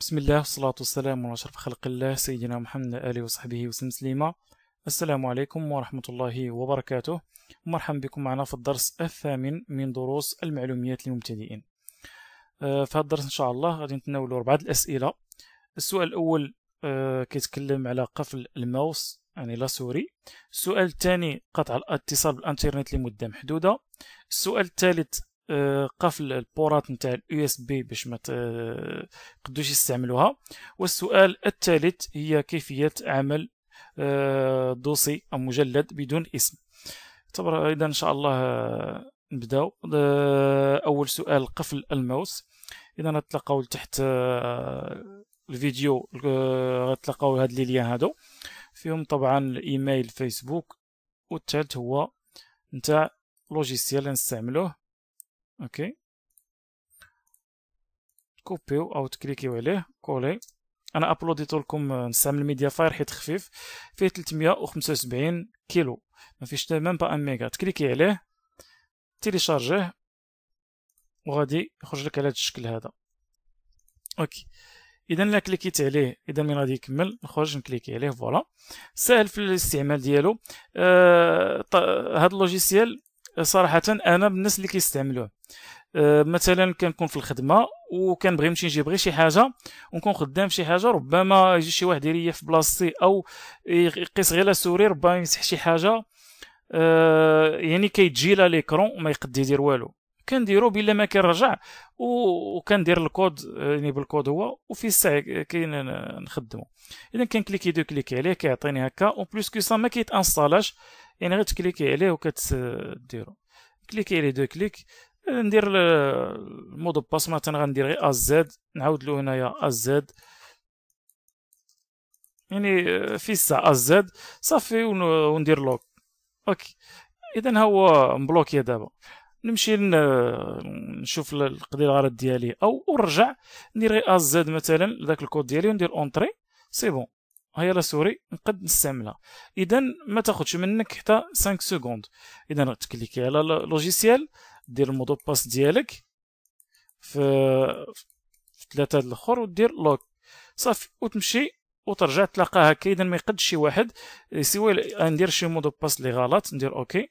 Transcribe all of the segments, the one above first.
بسم الله والصلاة والسلام على أشرف خلق الله سيدنا محمد آله وصحبه وسلم سليما السلام عليكم ورحمة الله وبركاته مرحبا بكم معنا في الدرس الثامن من دروس المعلوميات للمبتدئين آه، في هذا الدرس إن شاء الله غادي نتناولوا أربعة الأسئلة السؤال الأول آه، كيتكلم على قفل الماوس يعني لا سوري السؤال الثاني قطع الاتصال بالانترنت لمدة محدودة السؤال الثالث قفل البورات نتاع الاو اس بي باش ما تقدوش يستعملوها والسؤال الثالث هي كيفيه عمل آه، دوسي او مجلد بدون اسم تبر اذا ان شاء الله آه، نبداو آه، اول سؤال قفل الماوس اذا نتلقاو تحت الفيديو غتلقاو هاد لي ليان هادو فيهم طبعا الايميل فيسبوك والثالث هو نتاع لوجيسيال نستعملوه اوكي تكوبيو او تكليكيو عليه كولي انا ابلوديتو لكم نستعمل ميديا فاير حيت خفيف فيه 375 كيلو ما فيش حتى ميم با ان ميغا تكليكي عليه تيليشارجيه وغادي يخرج لك على هذا الشكل هذا اوكي اذا لا كليكيت عليه اذا من غادي يكمل نخرج نكليكي عليه فوالا ساهل في الاستعمال ديالو آه هذا اللوجيسيال صراحه انا من الناس اللي كيستعملوه أه، مثلا كنكون في الخدمه وكنبغي نمشي نجيب غير شي حاجه ونكون خدام شي حاجه ربما يجي شي واحد يريح في بلاصتي او يقيس غير سوري ربما يمسح شي حاجه أه، يعني لا ليكرون وما يقد يدير والو كنديرو بلا ما كنرجع وكندير الكود يعني بالكود هو وفي الساعه كاين نخدمو اذا كنكليكي دو كليك عليه كيعطيني هكا اون بليس كو سا ما كيتانصالاش يعني غير تكليكي عليه وكتديرو كليكي عليه دو كليك ندير المود باس مثلا غندير غير زد نعاود له هنايا زد يعني في الساعة زد صافي وندير لوك اوكي اذا هو مبلوكي دابا نمشي نشوف القضيه الغرض ديالي او نرجع ندير غير زد مثلا لذاك الكود ديالي وندير اونتري سي بون هي لا سوري نقد نستعملها اذا ما تاخذش منك حتى 5 سكوند اذا تكليكي على لوجيسيال دير المودو باس ديالك في في ثلاثه الاخر ودير لوك صافي وتمشي وترجع تلاقاها هكا اذا ما يقدش شي واحد إيه، سوا ندير شي مودو باس لي غلط ندير اوكي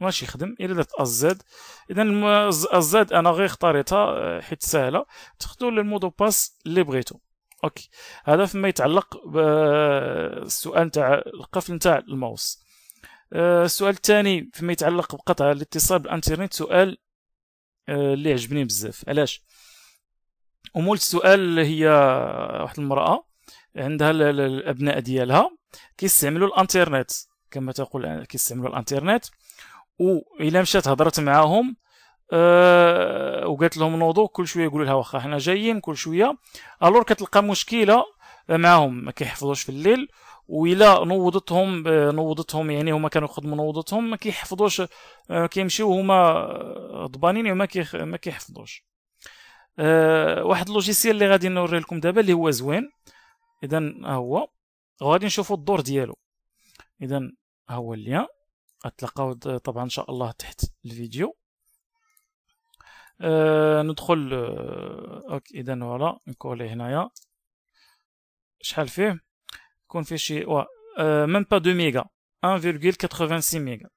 ماشي يخدم الا درت الزاد اذا الزاد انا غير اختاريتها آه، حيت سهله تاخذوا المودو باس اللي بغيتو اوكي هذا فيما يتعلق بالسؤال تاع القفل تاع الماوس أه، السؤال الثاني فيما يتعلق بقطع الاتصال بالانترنت سؤال أه، اللي عجبني بزاف علاش امول السؤال هي واحد المراه عندها الابناء ديالها كيستعملوا الانترنت كما تقول كيستعملوا الانترنت و الا مشات هضرت معاهم آه، وقالت لهم نوضوا كل شويه يقولوا لها واخا حنا جايين كل شويه الور كتلقى مشكله معاهم ما كيحفظوش في الليل وإلا نوضتهم آه، نوضتهم يعني هما كانوا خدموا نوضتهم ما كيحفظوش آه، كيمشيو هما ضبانين وما كيخ ما كيحفظوش واحد اللوجيسيال اللي غادي نوري لكم دابا اللي هو زوين اذا ها هو وغادي نشوفوا الدور ديالو اذا ها هو اللي غتلقاو طبعا ان شاء الله تحت الفيديو آه، ندخل آه، اوكي اذا فوالا نكولي هنايا شحال فيه يكون فيه شي وا ميم با 2 ميغا 1.86 ميغا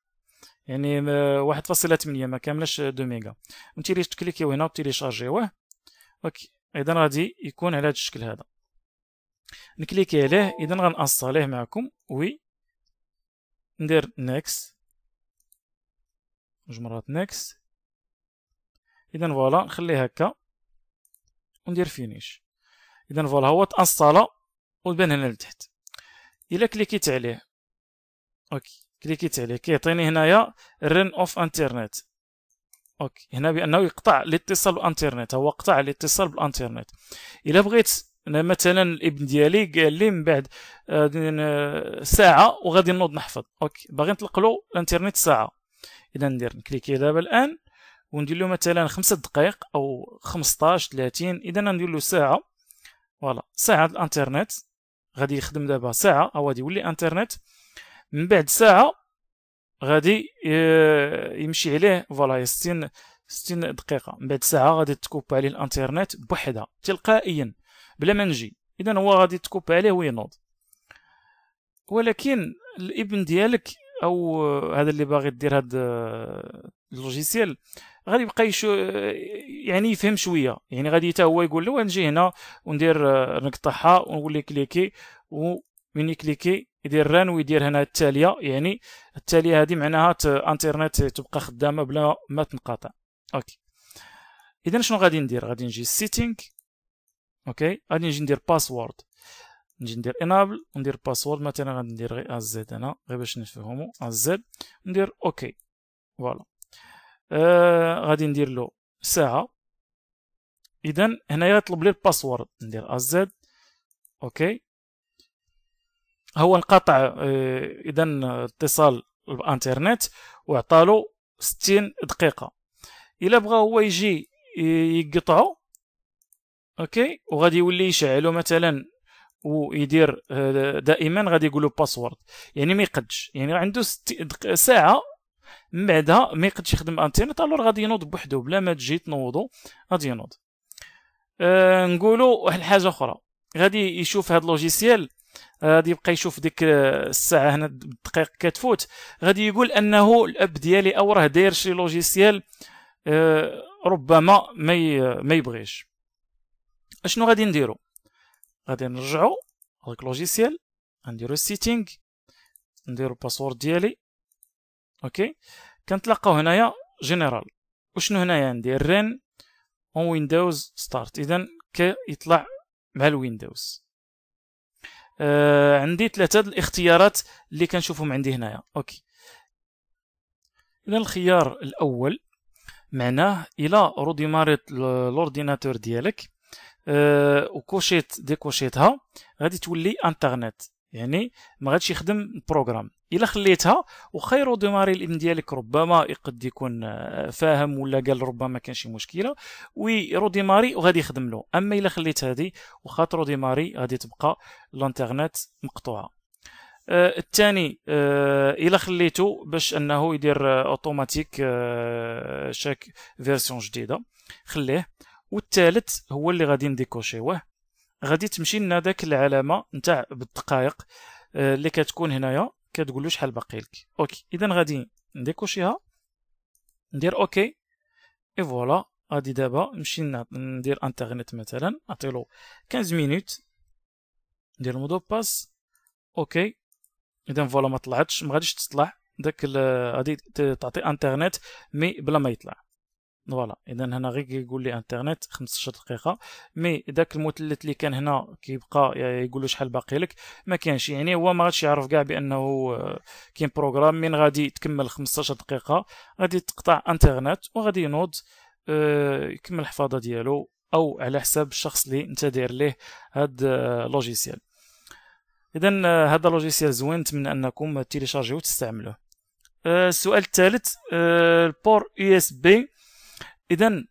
يعني 1.8 آه، ما كاملش 2 ميغا نتيلي تكليكيو هنا وتيليشارجيوه اوكي اذا غادي يكون على هذا الشكل هذا نكليكي عليه اذا غنأصليه معكم وي ندير نيكس جوج مرات نيكس اذا فوالا نخليه هكا وندير فينيش اذا فوالا هو تانستالا وبان هنا لتحت الا كليكيت عليه اوكي كليكيت عليه كيعطيني هنايا رن اوف انترنت اوكي هنا بانه يقطع الاتصال بالانترنت هو قطع الاتصال بالانترنت الا بغيت انا مثلا الابن ديالي قال لي من بعد آه، آه، ساعه وغادي نوض نحفظ اوكي باغي نطلق له الانترنت ساعه اذا ندير نكليكي دابا الان وندير له مثلا خمسة دقائق او 15 30 اذا ندير له ساعه فوالا ساعه الانترنت غادي يخدم دابا ساعه او غادي يولي انترنت من بعد ساعه غادي آه، يمشي عليه فوالا 60 60 دقيقه من بعد ساعه غادي تكوب عليه الانترنت بوحدها تلقائيا بلا ما نجي اذا هو غادي تكوب عليه وينوض ولكن الابن ديالك او آه، هذا اللي باغي دير هاد آه، اللوجيسيال غادي يبقى يشو يعني يفهم شويه يعني غادي حتى هو يقول له نجي هنا وندير آه، نقطعها ونولي كليكي ومن يكليكي يدير ران ويدير هنا التاليه يعني التاليه هذه معناها انترنت تبقى خدامه بلا ما تنقطع اوكي اذا شنو غادي ندير غادي نجي سيتينغ اوكي غادي نجي ندير باسورد نجي ندير انابل وندير باسورد مثلا غادي ندير غير زد هنا غير باش نفهمو زد ندير اوكي فوالا آه غادي ندير له ساعه اذا هنايا يطلب لي الباسورد ندير ازد اوكي هو انقطع آه اذا اتصال الانترنت وعطالو 60 دقيقه الا بغى هو يجي يقطعو اوكي وغادي يولي يشعلو مثلا ويدير آه، دائما غادي يقولو باسورد يعني ما يقدش يعني عنده ست دق... ساعه من بعدها ما يقدش يخدم انترنت الور غادي ينوض بوحدو بلا ما تجي تنوضو غادي ينوض أه نقولوا واحد الحاجه اخرى غادي يشوف هاد لوجيسيال آه، غادي يبقى يشوف ديك الساعه هنا الدقائق كتفوت غادي يقول انه الاب ديالي او راه داير شي لوجيسيال أه ربما ما ما يبغيش اشنو غادي نديرو غادي نرجعو هذاك لوجيسيال نديرو سيتينغ نديرو الباسورد ديالي اوكي كنتلقاو هنايا جينيرال وشنو هنايا عندي الرين اون ويندوز ستارت اذا كيطلع مع الويندوز آه عندي ثلاثه الاختيارات اللي كنشوفهم عندي هنايا اوكي اذا الخيار الاول معناه الى روديماريت لورديناتور ديالك آه وكوشيت ديكوشيتها غادي تولي انترنت يعني ما غاديش يخدم البروغرام الا خليتها وخير دماري الابن ديالك ربما يقد يكون آه، فاهم ولا قال ربما كان شي مشكله وي رودي ماري وغادي يخدم له اما الا خليت هذه وخاطر رودي ماري غادي تبقى الانترنت مقطوعه آه الثاني آه الا خليته باش انه يدير آه اوتوماتيك شاك فيرسيون جديده خليه والثالث هو اللي غادي نديكوشيوه غادي تمشي لنا داك العلامه نتاع بالدقائق آه، اللي كتكون هنايا كتقول له شحال باقي لك اوكي اذا غادي نديكوشيها ندير اوكي اي فوالا غادي دابا نمشي ندير انترنت مثلا نعطيلو 15 مينوت ندير المودو باس اوكي اذا فوالا ما طلعتش ما غاديش تطلع داك آه، غادي تعطي انترنت مي بلا ما يطلع فوالا اذا هنا غير كيقول لي انترنت 15 دقيقه مي داك المثلث اللي كان هنا كيبقى يقول له شحال باقي لك ما كانش يعني هو ما غاديش يعرف كاع بانه كاين بروغرام من غادي تكمل 15 دقيقه غادي تقطع انترنت وغادي ينوض آه، يكمل الحفاظه ديالو او على حساب الشخص اللي انت داير ليه هاد لوجيسيال آه، اذا آه، هذا لوجيسيال زوين نتمنى انكم تيليشارجيوه وتستعملوه السؤال الثالث البور يو اس بي اذا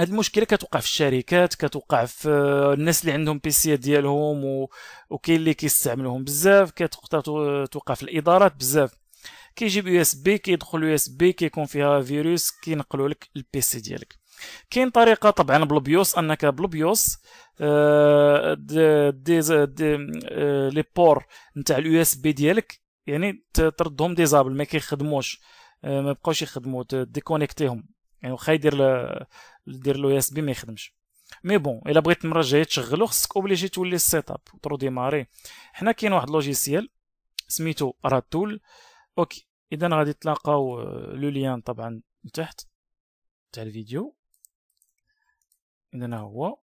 هاد المشكله كتوقع في الشركات كتوقع في آه، الناس اللي عندهم بيسيات ديالهم و... وكاين اللي كيستعملوهم بزاف كتوقع توقع في الادارات بزاف كيجيب يو اس بي كيدخل يو اس بي كيكون فيها فيروس كينقلوا لك البيسي ديالك كاين طريقه طبعا بلوبيوس انك بلوبيوس دي, آه، دي, آه، لي بور نتاع اليو اس بي ديالك يعني تردهم ديزابل ما كيخدموش ما بقاوش يخدموا ديكونيكتيهم يعني واخا يدير له دير له اس بي ما يخدمش مي بون الا بغيت المره الجايه تشغلو خصك اوبليجي تولي السيت اب وترو ديماري حنا كاين واحد لوجيسيال سميتو راتول اوكي اذا غادي تلاقاو آه، لو ليان طبعا تحت تاع الفيديو اذا هو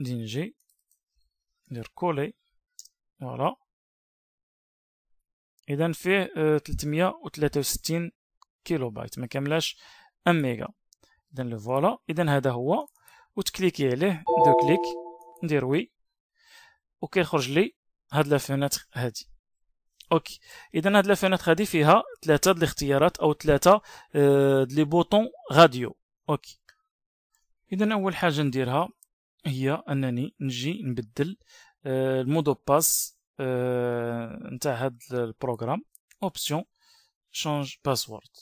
غادي نجي ندير كولي فوالا اذا فيه 363 آه، كيلو بايت ما كاملاش ام ميجا اذا لو فوالا اذا هذا هو وتكليكي عليه دو كليك ندير وي وكيخرج لي هاد لا فينيتر هادي اوكي اذا هاد لا فينيتر هادي فيها ثلاثه د الاختيارات او ثلاثه آه، د لي بوطون راديو اوكي اذا اول حاجه نديرها هي انني نجي نبدل آه، المودو باس آه، نتاع هاد البروغرام اوبسيون شونج باسورد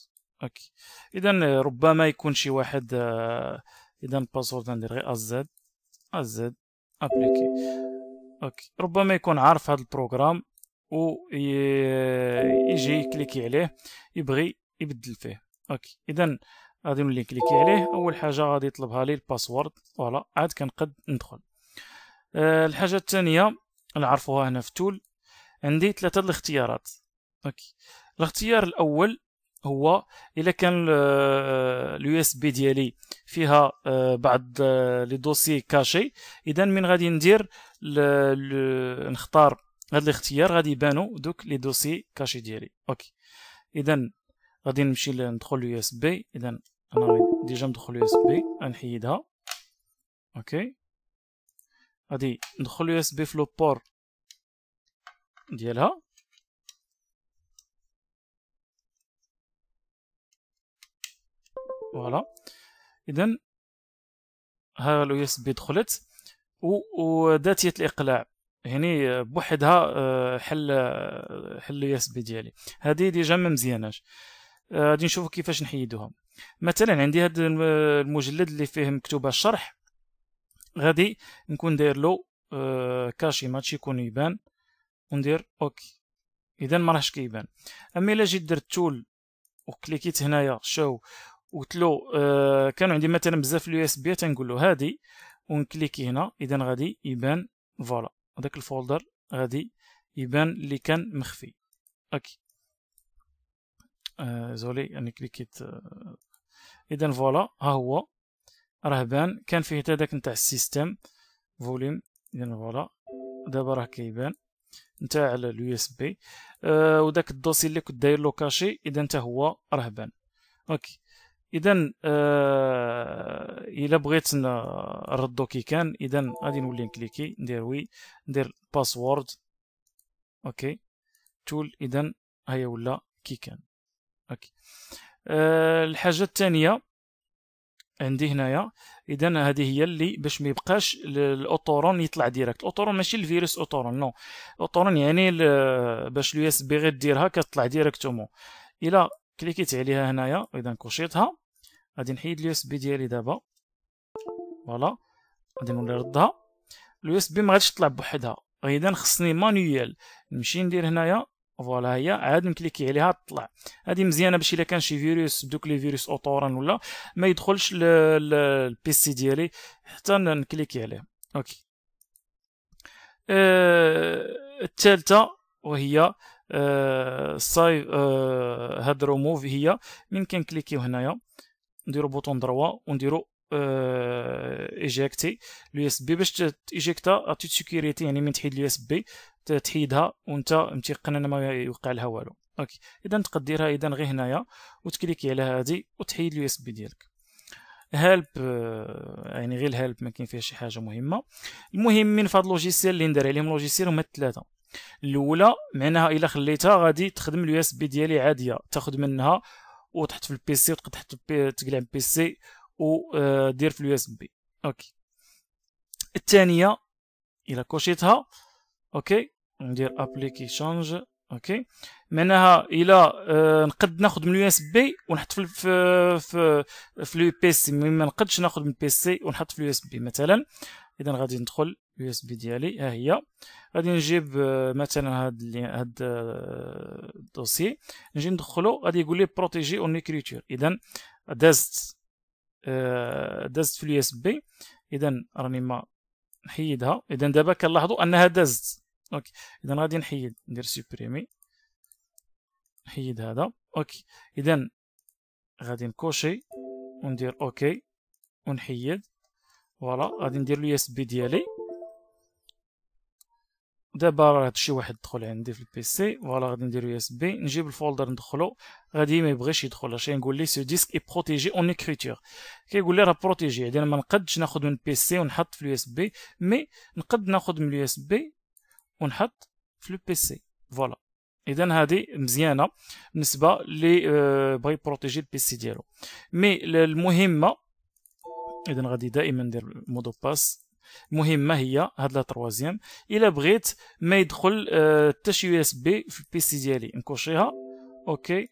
اوكي اذا ربما يكون شي واحد آه، اذا الباسورد ندير غير الزد الزد ابليكي اوكي ربما يكون عارف هذا البروغرام و يجي يكليكي عليه يبغي يبدل فيه اوكي اذا غادي نولي كليكي عليه اول حاجه غادي يطلبها لي الباسورد فوالا عاد كنقد ندخل آه، الحاجه الثانيه نعرفوها هنا في تول عندي ثلاثه الاختيارات اوكي الاختيار الاول هو الا كان آه، اليو اس بي ديالي فيها آه، بعض آه، لي دوسي كاشي اذا من غادي ندير نختار هاد الاختيار غادي يبانو دوك لي دوسي كاشي ديالي اوكي اذا غادي نمشي ندخل اليو اس بي اذا انا ديجا ندخل اليو اس بي غنحيدها اوكي غادي ندخل اليو اس بي في لو بور ديالها فوالا اذا ها اليو اس بي دخلت وذاتيه الاقلاع هني بوحدها آه، حل حل اليو اس بي ديالي هذه ديجا ما مزياناش آه، غادي نشوفوا كيفاش نحيدوها مثلا عندي هذا المجلد اللي فيه مكتوب الشرح غادي نكون داير له آه، كاشي ماتش يكون يبان وندير اوكي اذا ما راهش كيبان اما الا جيت درت تول وكليكيت هنايا شو قلت له آه، كان عندي مثلا بزاف اليو اس بي تنقول له هادي ونكليكي هنا اذا غادي يبان فوالا هذاك الفولدر غادي يبان اللي كان مخفي اوكي آه، زولي يعني كليكيت آه، اذا فوالا ها هو راه بان كان فيه هذاك داك نتاع السيستم فوليوم اذا فوالا دابا راه كيبان نتاع على اليو اس بي وداك الدوسي اللي كنت داير لو كاشي اذا حتى هو راه بان اوكي اذا آه الا بغيت نردو كي كان اذا غادي نولي نكليكي ندير وي ندير باسورد اوكي تول اذا هيا ولا كي كان اوكي آه الحاجه الثانيه عندي هنايا اذا هذه هي اللي باش ما يبقاش الاوتورون يطلع ديريكت الاوتورون ماشي الفيروس اوتورون نو اوتورون يعني باش اليو اس بي غير ديرها كتطلع ديريكتومون الا كليكيت عليها هنايا اذا كوشيتها غادي نحيد اليو اس بي ديالي دابا فوالا غادي نولي نردها اليو اس بي ما غاديش تطلع بوحدها اذا خصني مانيوال نمشي ندير هنايا فوالا هي عاد نكليكي عليها تطلع هذه مزيانه باش الا كان شي فيروس دوك لي فيروس اوتوران ولا ما يدخلش البي سي ديالي حتى نكليكي عليه اوكي آه، الثالثه وهي سايف آه، آه، هاد روموف ريموف هي من كنكليكيو هنايا نديرو بوطون دروا ونديرو آه، ايجيكتي اليو اس بي باش تيجيكتا تي سيكوريتي يعني من تحيد اليو اس بي تحيدها وانت متيقن ان ما يوقع لها والو اوكي اذا تقديرها اذا غير هنايا وتكليكي على هذه وتحيد اليو اس بي ديالك هلب آه، يعني غير الهالب ما كاين فيها شي حاجه مهمه المهمين في هذا اللوجيسيال اللي ندير عليهم لوجيسيال هما الثلاثه الاولى معناها الا خليتها غادي تخدم اليو اس بي ديالي عاديه تاخذ منها وتحط في البيسي وتقدر تحط تقلع من البيسي ودير آه، في اليو اس بي اوكي الثانيه الى كوشيتها اوكي ندير ابليكي شانج اوكي معناها الى آه، نقد ناخذ من اليو اس بي ونحط في في في في بي سي ما نقدش ناخذ من البي سي ونحط في اليو اس بي مثلا اذا غادي ندخل اليو اس بي ديالي ها هي غادي نجيب آه، مثلا هاد اللي هاد آه، الدوسي نجي ندخلو غادي يقول لي بروتيجي اون كريتور اذا دازت آه، دازت في اليو اس بي اذا راني ما نحيدها اذا دابا كنلاحظوا انها دازت اوكي اذا غادي نحيد ندير سوبريمي نحيد هذا اوكي اذا غادي نكوشي وندير اوكي ونحيد فوالا غادي ندير لو اس بي ديالي دابا راه شي واحد دخل عندي في البيسي فوالا غادي ندير يو اس بي نجيب الفولدر ندخلو غادي ما يبغيش يدخل عشان نقول لي سو ديسك اي بروتيجي اون اكريتور كيقول لي راه بروتيجي يعني ما نقدش ناخذ من البيسي ونحط في اليو اس بي مي نقد ناخذ من اليو اس بي ونحط في البيسي فوالا اذا هذه مزيانه بالنسبه لي آه، بغى يبروتيجي البيسي ديالو مي المهمه اذا غادي دائما ندير مودو باس ما هي هاد لا تروازيام الا بغيت ما يدخل آه، حتى شي يو اس بي في سي ديالي نكوشيها اوكي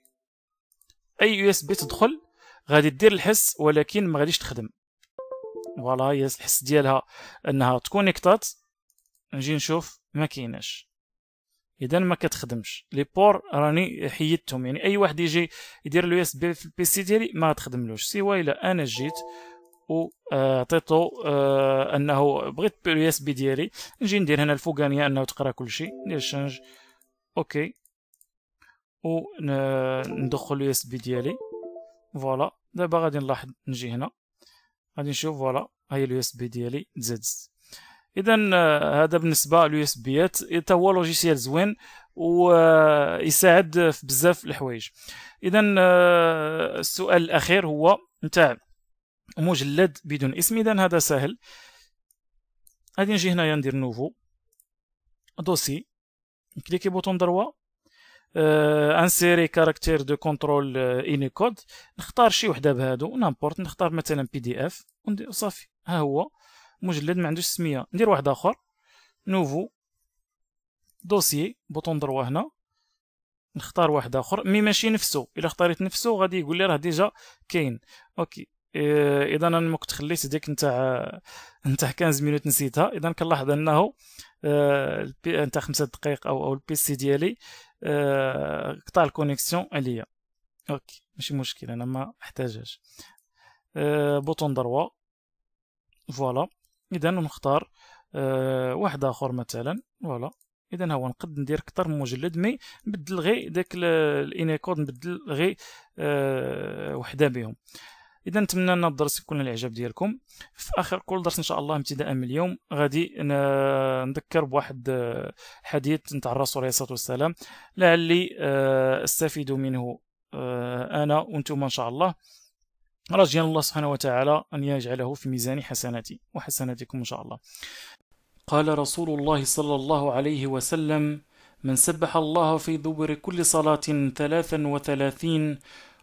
اي يو اس بي تدخل غادي دير الحس ولكن ما غاديش تخدم فوالا هي الحس ديالها انها تكونيكتات نجي نشوف ما كايناش اذا ما كتخدمش لي بور راني حيدتهم يعني اي واحد يجي يدير اليو اس بي في سي ديالي ما تخدملوش سوا الا انا جيت وعطيتو آه، آه، انه بغيت اليو اس بي ديالي نجي ندير هنا الفوقانيه انه تقرا كلشي ندير شانج اوكي وندخل اليو اس بي ديالي فوالا دابا غادي نلاحظ نجي هنا غادي نشوف فوالا هي اليو اس بي ديالي تزاد اذا آه، هذا بالنسبه لليو اس بيات تا هو لوجيسيال زوين ويساعد في بزاف الحوايج اذا السؤال الاخير هو نتاع مجلد بدون اسم إذا هذا سهل غادي نجي هنايا ندير نوفو دوسي نكليكي بوطون دروا آه انسيري كاركتير دو كونترول آه، انيكود نختار شي وحده بهادو نامبورت نختار مثلا بي دي اف وصافي ها هو مجلد ما عندوش سميه ندير واحد اخر نوفو دوسي بوطون دروا هنا نختار واحد اخر مي ماشي نفسه الا اختاريت نفسه غادي يقول لي راه ديجا كاين اوكي إيه، اذا انا ما كنت خليت ديك نتاع نتاع 15 مينوت نسيتها اذا كنلاحظ انه آه، نتاع 5 دقائق او او البي سي ديالي آه، قطع الكونيكسيون عليا اوكي ماشي مشكل انا ما احتاجهاش آه، بوطون دروا فوالا اذا نختار واحد اخر مثلا فوالا اذا هو نقد ندير اكثر من مجلد مي نبدل غير داك الاينيكود نبدل غير وحده بهم اذا نتمنى ان الدرس يكون الاعجاب ديالكم في اخر كل درس ان شاء الله ابتداء من اليوم غادي نذكر بواحد آه، حديث نتاع الرسول عليه الصلاه والسلام لعلي آه، استفيد منه آه، انا وانتم ان شاء الله رجيا الله سبحانه وتعالى ان يجعله في ميزان حسناتي وحسناتكم ان شاء الله قال رسول الله صلى الله عليه وسلم من سبح الله في دبر كل صلاة ثلاثا وثلاثين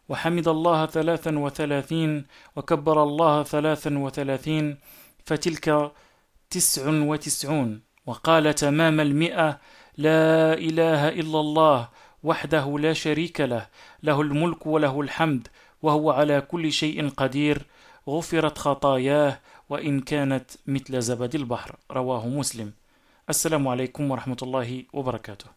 وحمد الله ثلاثا وثلاثين وكبر الله ثلاثا وثلاثين فتلك تسع وتسعون وقال تمام المئة لا إله إلا الله وحده لا شريك له له الملك وله الحمد وهو على كل شيء قدير غفرت خطاياه وإن كانت مثل زبد البحر رواه مسلم السلام عليكم ورحمة الله وبركاته